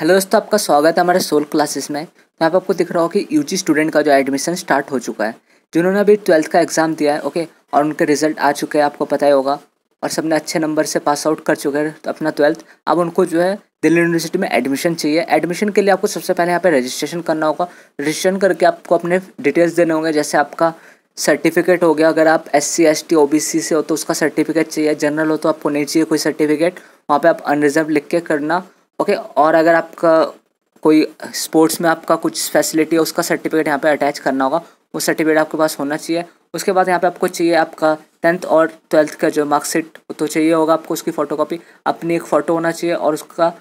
hello दोस्तों आपका स्वागत है हमारे सोल क्लासेस में तो आप आपको दिख रहा हो कि यूजी स्टूडेंट का जो एडमिशन स्टार्ट हो चुका है जिन्होंने अभी ट्वेल्थ का एग्ज़ाम दिया है ओके और उनके रिजल्ट आ चुके हैं आपको पता ही होगा और सबने अच्छे नंबर से पास आउट कर चुके हैं तो अपना ट्वेल्थ अब उनको जो है दिल्ली यूनिवर्सिटी में एडमिशन चाहिए एडमिशन के लिए आपको सबसे पहले यहाँ पर रजिस्ट्रेशन करना होगा रजिस्ट्रेशन करके आपको अपने डिटेल्स देने होंगे जैसे आपका सर्टिफिकेट हो गया अगर आप S C S T O B C से हो तो उसका सर्टिफिकेट चाहिए जनरल हो तो आपको नहीं चाहिए कोई सर्टिफिकेट वहाँ पे आप अनरिजर्व लिख के करना ओके और अगर आपका कोई स्पोर्ट्स में आपका कुछ फैसिलिटी है उसका सर्टिफिकेट यहाँ पे अटैच करना होगा वो सर्टिफिकेट आपके पास होना चाहिए उसके बाद यहाँ पे आपको चाहिए आपका टेंथ और ट्वेल्थ का जो मार्कशीट तो चाहिए होगा आपको उसकी फ़ोटो अपनी एक फ़ोटो होना चाहिए और उसका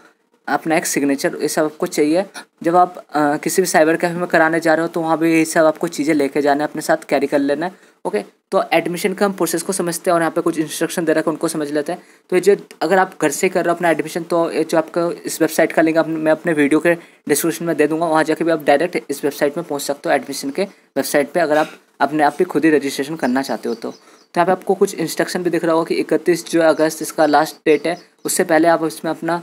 अपना एक सिग्नेचर ये सब आपको चाहिए जब आप आ, किसी भी साइबर कैफे में कराने जा रहे हो तो वहाँ भी ये सब आपको चीज़ें लेके जाना है अपने साथ कैरी कर लेना है ओके तो एडमिशन का हम प्रोसेस को समझते हैं और यहाँ पे कुछ इंस्ट्रक्शन दे रहा है उनको समझ लेते हैं तो ये जो अगर आप घर से कर रहे हो अपना एडमिशन तो ये जो आपका इस वेबसाइट का लिंक मैं अपने वीडियो के डिस्क्रिप्शन में दे दूँगा वहाँ जाके भी आप डायरेक्ट इस वेबसाइट में पहुँच सकते हो एडमिशन के वेबसाइट पर अगर आप अपने आप ही खुद ही रजिस्ट्रेशन करना चाहते हो तो।, तो यहाँ पे आपको कुछ इंस्ट्रक्शन भी दिख रहा होगा कि इकतीस जो अगस्त इसका लास्ट डेट है उससे पहले आप इसमें अपना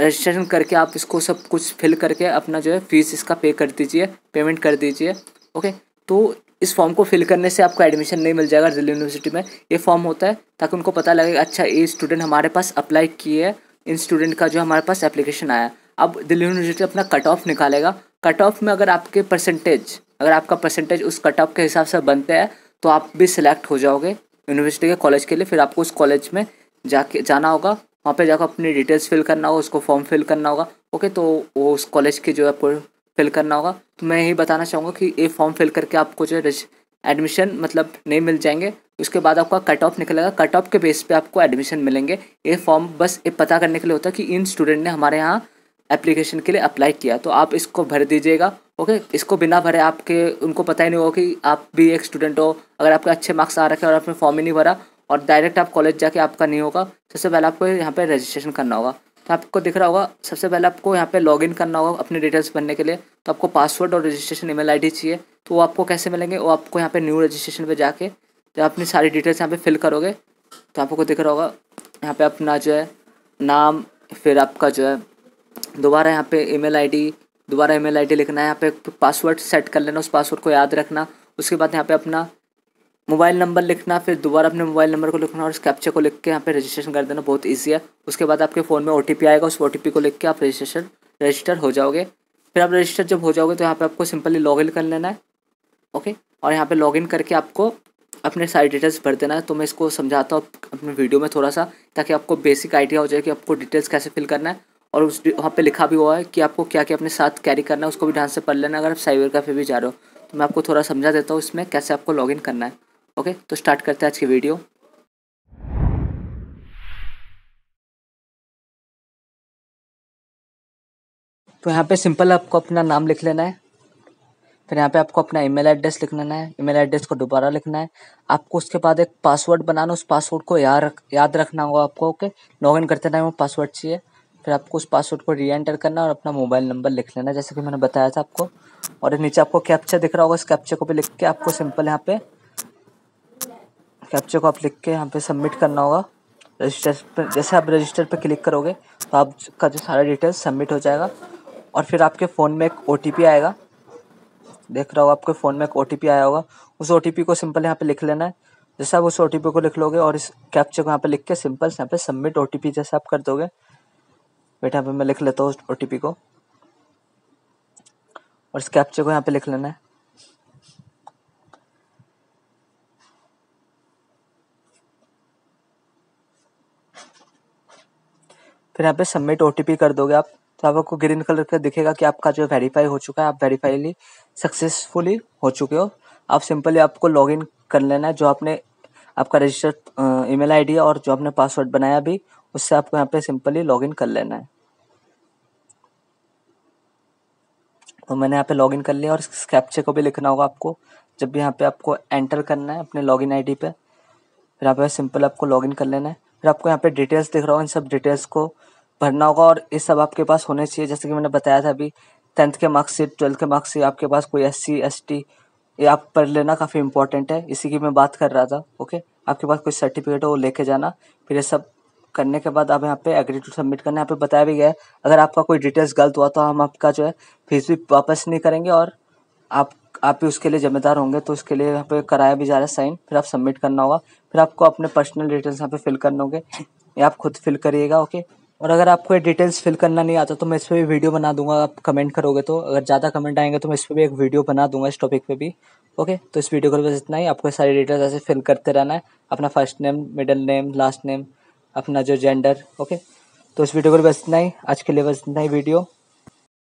रजिस्ट्रेशन करके आप इसको सब कुछ फिल करके अपना जो है फ़ीस इसका पे कर दीजिए पेमेंट कर दीजिए ओके तो इस फॉर्म को फिल करने से आपको एडमिशन नहीं मिल जाएगा दिल्ली यूनिवर्सिटी में ये फॉर्म होता है ताकि उनको पता लगे अच्छा ये स्टूडेंट हमारे पास अप्लाई किए है इन स्टूडेंट का जो हमारे पास एप्लीकेशन आया अब दिल्ली यूनिवर्सिटी अपना कट ऑफ निकालेगा कट ऑफ में अगर आपके परसेंटेज अगर आपका परसेंटेज उस कट ऑफ के हिसाब से बनते हैं तो आप भी सिलेक्ट हो जाओगे यूनिवर्सिटी के कॉलेज के लिए फिर आपको उस कॉलेज में जाके जाना होगा वहाँ पे जाकर अपनी डिटेल्स फिल करना होगा उसको फॉर्म फिल करना होगा ओके तो वो उस कॉलेज के जो है आपको फिल करना होगा तो मैं यही बताना चाहूँगा कि ये फॉर्म फिल करके आपको जो है एडमिशन मतलब नहीं मिल जाएंगे उसके बाद आपका कट ऑफ निकलेगा कट ऑफ के बेस पे आपको एडमिशन मिलेंगे ये फॉर्म बस ये पता करने के लिए होता है कि इन स्टूडेंट ने हमारे यहाँ एप्लीकेशन के लिए अप्लाई किया तो आप इसको भर दीजिएगा ओके इसको बिना भरे आपके उनको पता ही नहीं होगा कि आप भी एक स्टूडेंट हो अगर आपके अच्छे मार्क्स आ रखे और आपने फॉर्म ही नहीं भरा और डायरेक्ट आप कॉलेज जाके आपका नहीं होगा सबसे पहले आपको यहाँ पर रजिस्ट्रेशन करना होगा तो आपको दिख रहा होगा सबसे पहले आपको यहाँ पे लॉगिन करना होगा अपने डिटेल्स भरने के लिए तो आपको पासवर्ड और रजिस्ट्रेशन ईमेल आईडी चाहिए तो वो आपको कैसे मिलेंगे वो आपको यहाँ पे न्यू रजिस्ट्रेशन पे जाके जब अपनी सारी डिटेल्स यहाँ पे फिल करोगे तो आपको दिख रहा होगा यहाँ पर अपना जो है नाम फिर आपका जो है दोबारा यहाँ पर ई मेल दोबारा ई मेल लिखना है यहाँ पर पासवर्ड सेट कर लेना उस पासवर्ड को याद रखना उसके बाद यहाँ पर अपना मोबाइल नंबर लिखना फिर दोबारा अपने मोबाइल नंबर को लिखना और उस कैप्चर को लिख के यहाँ पे रजिस्ट्रेशन कर देना बहुत ईजी है उसके बाद आपके फ़ोन में ओ आएगा उस ओ को लिख के आप रजिस्ट्रेशन रजिस्टर हो जाओगे फिर आप रजिस्टर जब हो जाओगे तो यहाँ पर आपको सिंपली लॉगिन कर लेना है ओके और यहाँ पर लॉगिन करके आपको अपने सारे डिटेल्स भर देना है तो मैं इसको समझाता हूँ अपने वीडियो में थोड़ा सा ताकि आपको बेसिक आइडिया हो जाए कि आपको डिटेल्स कैसे फिल करना है और उस वहाँ पे लिखा भी हुआ है कि आपको क्या क्या अपने साथ कैरी करना है उसको भी ढांस से पढ़ लेना अगर आप साइबर कैफे भी जा रहे हो तो मैं आपको थोड़ा समझा देता हूँ इसमें कैसे आपको लॉगिन करना है ओके तो स्टार्ट करते हैं आज की वीडियो तो यहाँ पे सिंपल आपको अपना नाम लिख लेना है फिर यहाँ पे आपको अपना ईमेल एड्रेस लिख लेना है ईमेल एड्रेस को दोबारा लिखना है आपको उसके बाद एक पासवर्ड बनाना उस पासवर्ड को याद रख याद रखना होगा आपको ओके लॉग इन करते टाइम वो पासवर्ड चाहिए फिर आपको उस पासवर्ड को री एंटर करना और अपना मोबाइल नंबर लिख लेना जैसे कि मैंने बताया था आपको और नीचे आपको कैप्चा दिख रहा होगा उस कैप्चे को भी लिख के आपको सिंपल यहाँ पे कैप्चर को आप लिख के यहाँ पे सबमिट करना होगा रजिस्टर पर जैसे आप रजिस्टर पर क्लिक करोगे तो आपका जो सारा डिटेल सबमिट हो जाएगा और फिर आपके फ़ोन में एक ओ आएगा देख रहा होगा आपके फ़ोन में एक ओ आया होगा उस ओ को सिंपल यहाँ पर लिख लेना है जैसे आप उस ओ को लिख लोगे और इस कैप्चर को यहाँ पर लिख के सिंपल यहाँ पर सबमिट ओ जैसे आप कर दोगे बेटा यहाँ पर मैं लिख लेता हूँ उस ओ को और इस कैप्चर को यहाँ पर लिख लेना है फिर यहाँ पे सबमिट ओ कर दोगे आप तो आपको ग्रीन कलर का दिखेगा कि आपका जो वेरीफाई हो चुका है आप वेरीफाईली सक्सेसफुली हो चुके हो आप सिंपली आपको लॉगिन कर लेना है जो आपने आपका रजिस्टर्ड ईमेल आईडी और जो आपने पासवर्ड बनाया अभी उससे आपको यहाँ पे सिंपली लॉगिन कर लेना है तो मैंने यहाँ पे लॉगिन कर लिया और इस कैप्चे को भी लिखना होगा आपको जब भी यहाँ पे आपको एंटर करना है अपने लॉगिन आईडी पे फिर यहाँ पे सिंपल आपको लॉगिन कर लेना है फिर आपको यहाँ पे डिटेल्स दिख रहा होगा इन सब डिटेल्स को भरना होगा और ये सब आपके पास होने चाहिए जैसे कि मैंने बताया था अभी टेंथ के मार्कशीट ट्वेल्थ के मार्कशीट आपके पास कोई एस सी एस टी ये आप पढ़ लेना काफ़ी इंपॉर्टेंट है इसी की मैं बात कर रहा था ओके आपके पास कोई सर्टिफिकेट हो वो लेके जाना फिर ये सब करने के बाद आप यहाँ पे एग्री टू सबमिट करना यहाँ पे बताया भी गया है अगर आपका कोई डिटेल्स गलत हुआ तो हम आपका जो है फीस भी वापस नहीं करेंगे और आप आप भी उसके लिए जिम्मेदार होंगे तो उसके लिए यहाँ पे कराया भी जा रहा है साइन फिर आप सबमिट करना होगा फिर आपको अपने पर्सनल डिटेल्स यहाँ पे फिल करना होंगे ये आप खुद फिल करिएगा ओके और अगर आपको ये डिटेल्स फिल करना नहीं आता तो मैं इस पर भी वीडियो बना दूंगा आप कमेंट करोगे तो अगर ज़्यादा कमेंट आएंगे तो मैं इस पर भी एक वीडियो बना दूंगा इस टॉपिक पे भी ओके तो इस वीडियो को बस इतना ही आपको सारी डिटेल्स ऐसे फिल करते रहना है अपना first name middle name last name अपना जो जेंडर ओके तो इस वीडियो को बस इतना ही आज के लिए बस इतना ही वीडियो